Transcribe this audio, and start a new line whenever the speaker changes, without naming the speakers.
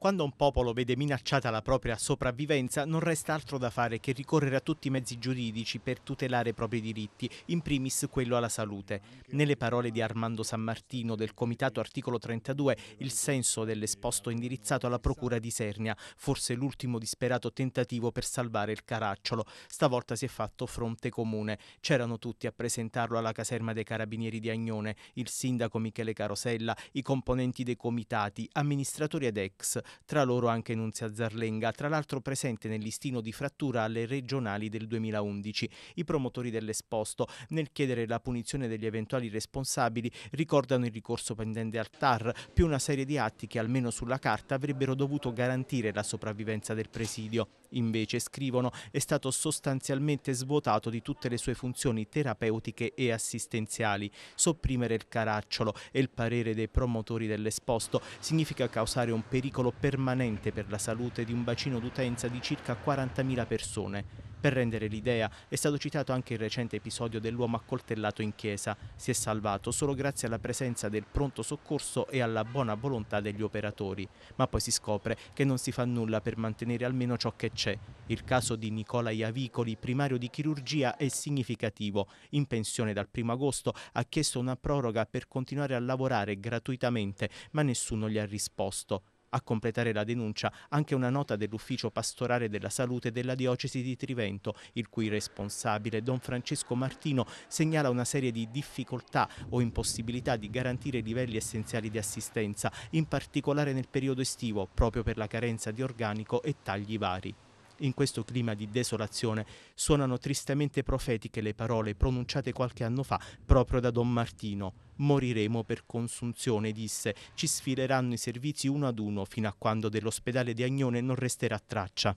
Quando un popolo vede minacciata la propria sopravvivenza, non resta altro da fare che ricorrere a tutti i mezzi giuridici per tutelare i propri diritti, in primis quello alla salute. Nelle parole di Armando San Martino del Comitato Articolo 32, il senso dell'esposto indirizzato alla Procura di Sernia, forse l'ultimo disperato tentativo per salvare il caracciolo. Stavolta si è fatto fronte comune. C'erano tutti a presentarlo alla caserma dei Carabinieri di Agnone, il sindaco Michele Carosella, i componenti dei comitati, amministratori ed ex tra loro anche Nunzia Zarlenga, tra l'altro presente nel listino di frattura alle regionali del 2011. I promotori dell'esposto, nel chiedere la punizione degli eventuali responsabili, ricordano il ricorso pendente al TAR, più una serie di atti che almeno sulla carta avrebbero dovuto garantire la sopravvivenza del presidio. Invece, scrivono, è stato sostanzialmente svuotato di tutte le sue funzioni terapeutiche e assistenziali. Sopprimere il caracciolo e il parere dei promotori dell'esposto significa causare un pericolo permanente per la salute di un bacino d'utenza di circa 40.000 persone. Per rendere l'idea, è stato citato anche il recente episodio dell'uomo accoltellato in chiesa. Si è salvato solo grazie alla presenza del pronto soccorso e alla buona volontà degli operatori. Ma poi si scopre che non si fa nulla per mantenere almeno ciò che c'è. Il caso di Nicola Iavicoli, primario di chirurgia, è significativo. In pensione dal 1 agosto ha chiesto una proroga per continuare a lavorare gratuitamente, ma nessuno gli ha risposto. A completare la denuncia anche una nota dell'Ufficio Pastorale della Salute della Diocesi di Trivento, il cui responsabile, Don Francesco Martino, segnala una serie di difficoltà o impossibilità di garantire livelli essenziali di assistenza, in particolare nel periodo estivo, proprio per la carenza di organico e tagli vari. In questo clima di desolazione suonano tristemente profetiche le parole pronunciate qualche anno fa proprio da Don Martino. Moriremo per consunzione, disse. Ci sfileranno i servizi uno ad uno fino a quando dell'ospedale di Agnone non resterà traccia.